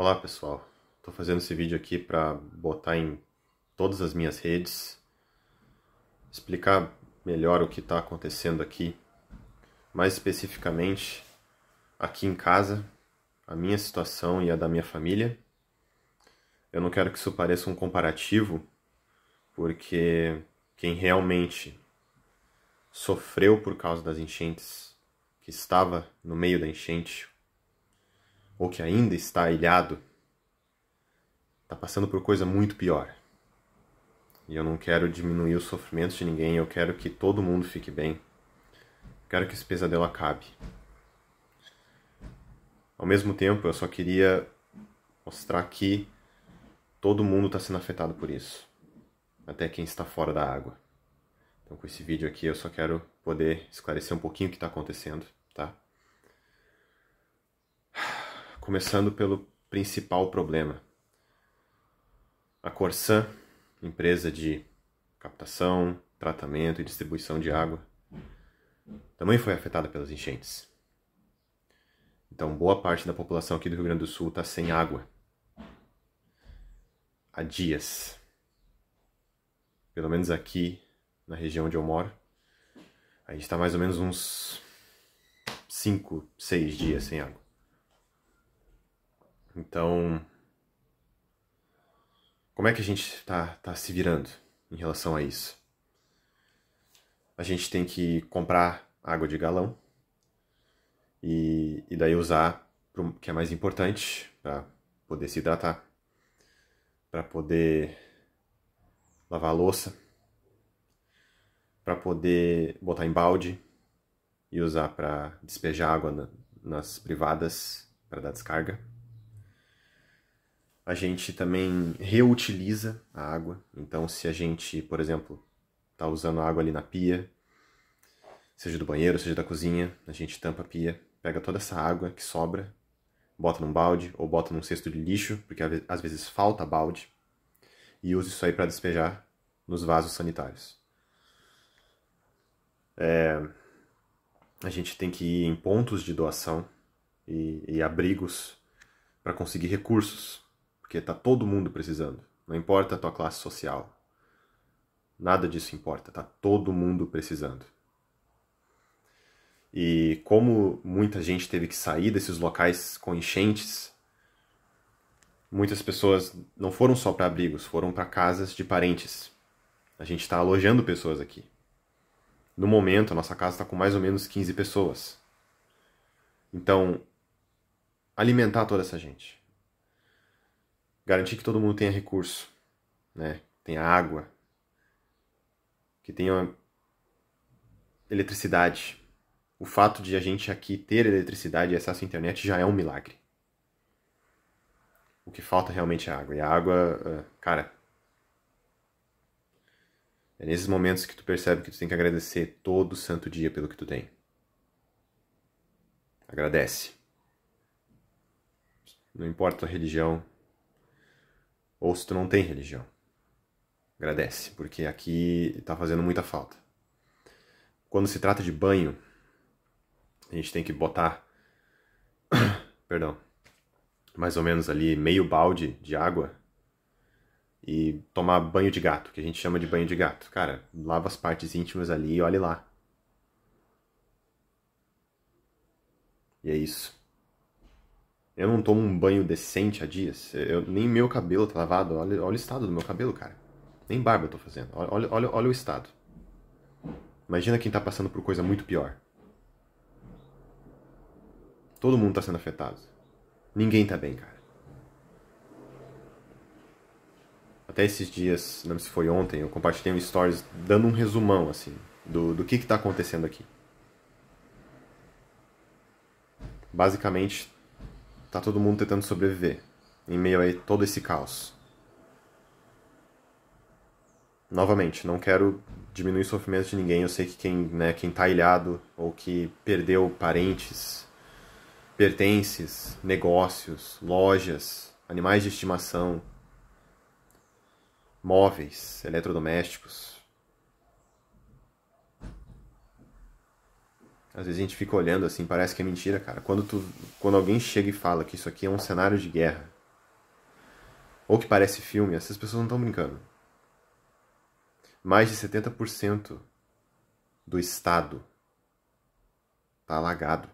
Olá pessoal, estou fazendo esse vídeo aqui para botar em todas as minhas redes, explicar melhor o que está acontecendo aqui, mais especificamente aqui em casa, a minha situação e a da minha família. Eu não quero que isso pareça um comparativo, porque quem realmente sofreu por causa das enchentes, que estava no meio da enchente, ou que ainda está ilhado, está passando por coisa muito pior. E eu não quero diminuir os sofrimentos de ninguém, eu quero que todo mundo fique bem. Quero que esse pesadelo acabe. Ao mesmo tempo, eu só queria mostrar que todo mundo está sendo afetado por isso, até quem está fora da água. Então, com esse vídeo aqui, eu só quero poder esclarecer um pouquinho o que está acontecendo, tá? começando pelo principal problema. A Corsan, empresa de captação, tratamento e distribuição de água, também foi afetada pelas enchentes. Então, boa parte da população aqui do Rio Grande do Sul está sem água há dias. Pelo menos aqui na região onde eu moro, a gente está mais ou menos uns 5, 6 dias sem água. Então, como é que a gente está tá se virando em relação a isso? A gente tem que comprar água de galão e, e daí usar o que é mais importante para poder se hidratar, para poder lavar a louça, para poder botar em balde e usar para despejar água na, nas privadas para dar descarga. A gente também reutiliza a água. Então, se a gente, por exemplo, está usando água ali na pia, seja do banheiro, seja da cozinha, a gente tampa a pia, pega toda essa água que sobra, bota num balde ou bota num cesto de lixo, porque às vezes falta balde, e usa isso aí para despejar nos vasos sanitários. É, a gente tem que ir em pontos de doação e, e abrigos para conseguir recursos porque tá todo mundo precisando. Não importa a tua classe social. Nada disso importa, tá todo mundo precisando. E como muita gente teve que sair desses locais com enchentes, muitas pessoas não foram só para abrigos, foram para casas de parentes. A gente está alojando pessoas aqui. No momento, a nossa casa está com mais ou menos 15 pessoas. Então, alimentar toda essa gente garantir que todo mundo tenha recurso, né? Tenha água, que tenha eletricidade. O fato de a gente aqui ter eletricidade e acesso à internet já é um milagre. O que falta realmente é água. E a água, ah, cara. É nesses momentos que tu percebe que tu tem que agradecer todo santo dia pelo que tu tem. Agradece. Não importa a religião, ou se tu não tem religião. Agradece, porque aqui está fazendo muita falta. Quando se trata de banho, a gente tem que botar, perdão, mais ou menos ali meio balde de água e tomar banho de gato, que a gente chama de banho de gato. Cara, lava as partes íntimas ali e olhe lá. E é isso. Eu não tomo um banho decente há dias. Eu, nem meu cabelo tá lavado. Olha, olha o estado do meu cabelo, cara. Nem barba eu tô fazendo. Olha, olha, olha o estado. Imagina quem tá passando por coisa muito pior. Todo mundo tá sendo afetado. Ninguém tá bem, cara. Até esses dias, não sei se foi ontem, eu compartilhei um stories dando um resumão, assim, do, do que que tá acontecendo aqui. Basicamente, tá todo mundo tentando sobreviver em meio a todo esse caos. Novamente, não quero diminuir o sofrimento de ninguém. Eu sei que quem, né, quem tá ilhado ou que perdeu parentes, pertences, negócios, lojas, animais de estimação, móveis, eletrodomésticos, Às vezes a gente fica olhando assim, parece que é mentira, cara. Quando, tu, quando alguém chega e fala que isso aqui é um cenário de guerra, ou que parece filme, essas pessoas não estão brincando. Mais de 70% do estado está alagado.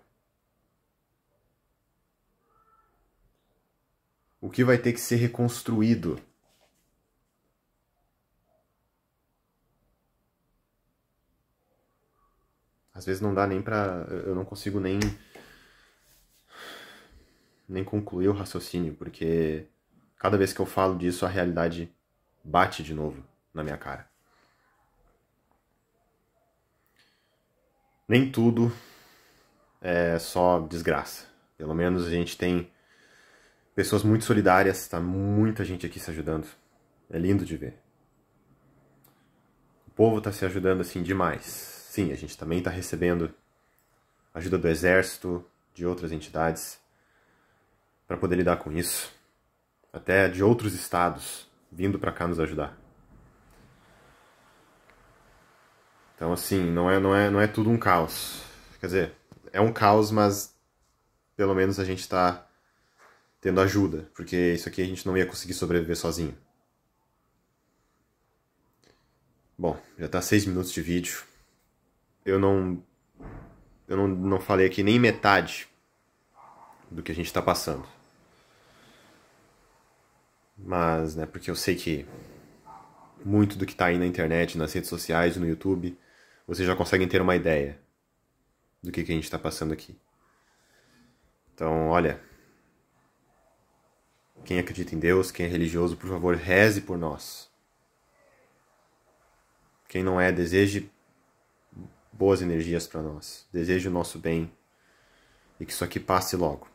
O que vai ter que ser reconstruído Às vezes não dá nem pra. Eu não consigo nem. nem concluir o raciocínio, porque cada vez que eu falo disso, a realidade bate de novo na minha cara. Nem tudo é só desgraça. Pelo menos a gente tem pessoas muito solidárias, tá muita gente aqui se ajudando. É lindo de ver. O povo tá se ajudando assim demais. Sim, a gente também está recebendo ajuda do exército, de outras entidades, para poder lidar com isso. Até de outros estados vindo para cá nos ajudar. Então, assim, não é, não, é, não é tudo um caos. Quer dizer, é um caos, mas pelo menos a gente está tendo ajuda, porque isso aqui a gente não ia conseguir sobreviver sozinho. Bom, já está seis minutos de vídeo eu não eu não, não falei aqui nem metade do que a gente está passando. Mas, né, porque eu sei que muito do que está aí na internet, nas redes sociais, no YouTube, vocês já conseguem ter uma ideia do que, que a gente está passando aqui. Então, olha. Quem acredita em Deus, quem é religioso, por favor, reze por nós. Quem não é, deseje boas energias para nós. Desejo o nosso bem e que isso aqui passe logo.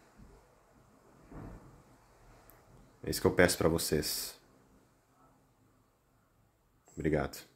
É isso que eu peço para vocês. Obrigado.